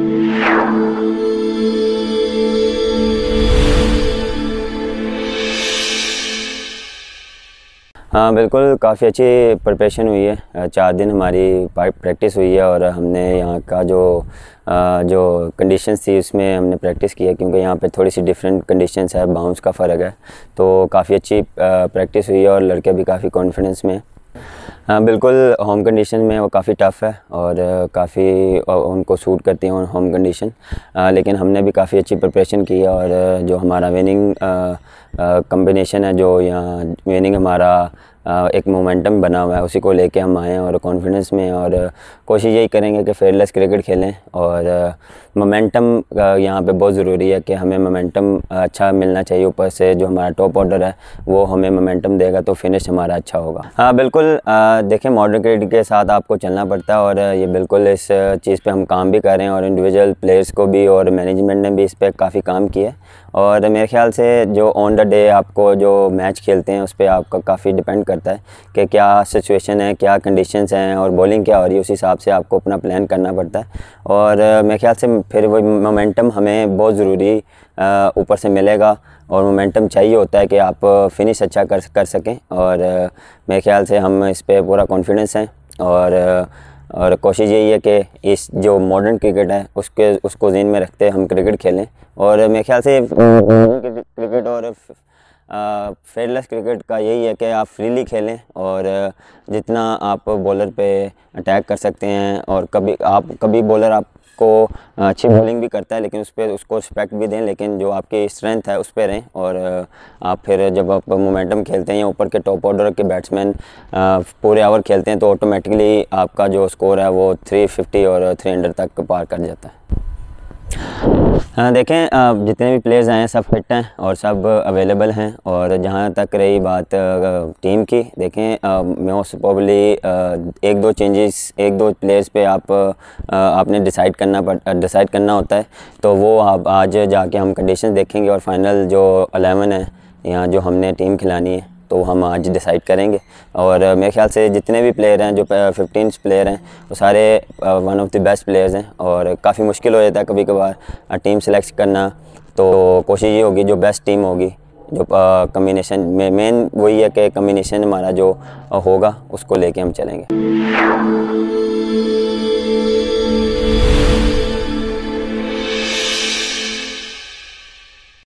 हाँ बिल्कुल काफ़ी अच्छी प्रिपरेशन हुई है चार दिन हमारी प्रैक्टिस हुई है और हमने यहाँ का जो जो कंडीशंस थी उसमें हमने प्रैक्टिस की है क्योंकि यहाँ पे थोड़ी सी डिफरेंट कंडीशंस है बाउंस का फ़र्क है तो काफ़ी अच्छी प्रैक्टिस हुई है और लड़के भी काफ़ी कॉन्फिडेंस में हाँ बिल्कुल होम कंडीशन में वो काफ़ी टफ़ है और काफ़ी उनको सूट करती हैं होम कंडीशन लेकिन हमने भी काफ़ी अच्छी प्रिपरेशन की और जो हमारा विनिंग कम्बिनेशन है जो यहाँ विनिंग हमारा एक मोमेंटम बना हुआ है उसी को लेके हम आए और कॉन्फिडेंस में और कोशिश यही करेंगे कि फेयरलेस क्रिकेट खेलें और मोमेंटम यहाँ पे बहुत ज़रूरी है कि हमें मोमेंटम अच्छा मिलना चाहिए ऊपर से जो हमारा टॉप ऑर्डर है वो हमें मोमेंटम देगा तो फिनिश हमारा अच्छा होगा हाँ बिल्कुल देखें मॉडर्न क्रिकेट के साथ आपको चलना पड़ता है और ये बिल्कुल इस चीज़ पर हम काम भी कर रहे हैं और इंडिविजुअल प्लेयर्स को भी और मैनेजमेंट ने भी इस पर काफ़ी काम किया और मेरे ख्याल से जो ऑन द डे आपको जो मैच खेलते हैं उस पर आपका काफ़ी डिपेंड करता है कि क्या सिचुएशन है क्या कंडीशन हैं और बॉलिंग क्या हो रही है उस हिसाब से आपको अपना प्लान करना पड़ता है और मेरे ख्याल से फिर वो मोमेंटम हमें बहुत ज़रूरी ऊपर से मिलेगा और मोमेंटम चाहिए होता है कि आप फिनिश अच्छा कर कर सकें और मेरे ख्याल से हम इस पर पूरा कॉन्फिडेंस हैं और और कोशिश यही है कि इस जो मॉडर्न क्रिकेट है उसके उसको जेन में रखते हम क्रिकेट खेलें और मेरे ख्याल से क्रिकेट और फेयरलेस क्रिकेट का यही है कि आप फ्रीली खेलें और जितना आप बॉलर पे अटैक कर सकते हैं और कभी आप कभी बॉलर आप उसको अच्छी बॉलिंग भी करता है लेकिन उस पर उसको रिस्पेक्ट भी दें लेकिन जो आपकी स्ट्रेंथ है उस पर रहें और आप फिर जब आप मोमेंटम खेलते हैं या ऊपर के टॉप ऑर्डर के बैट्समैन पूरे ओवर खेलते हैं तो ऑटोमेटिकली आपका जो स्कोर है वो थ्री और थ्री तक पार कर जाता है हाँ, देखें जितने भी प्लेयर्स आए हैं सब फिट हैं और सब अवेलेबल हैं और जहाँ तक रही बात टीम की देखें मोस्ट प्रॉबली एक दो चेंजेस एक दो प्लेयर्स पे आप आपने डिसाइड करना पड़ डिसाइड करना होता है तो वो आप आज जाके हम कंडीशन देखेंगे और फाइनल जो अलेवन है यहाँ जो हमने टीम खिलानी है तो हम आज डिसाइड करेंगे और मेरे ख्याल से जितने भी प्लेयर हैं जो फिफ्टीन प्लेयर हैं वो सारे one of the best players हैं और काफ़ी मुश्किल हो जाता है कभी कभार टीम सेलेक्ट करना तो कोशिश ये होगी जो बेस्ट टीम होगी जो कम्बिनेशन में मेन वही है कि कम्बिनेशन हमारा जो होगा उसको लेके हम चलेंगे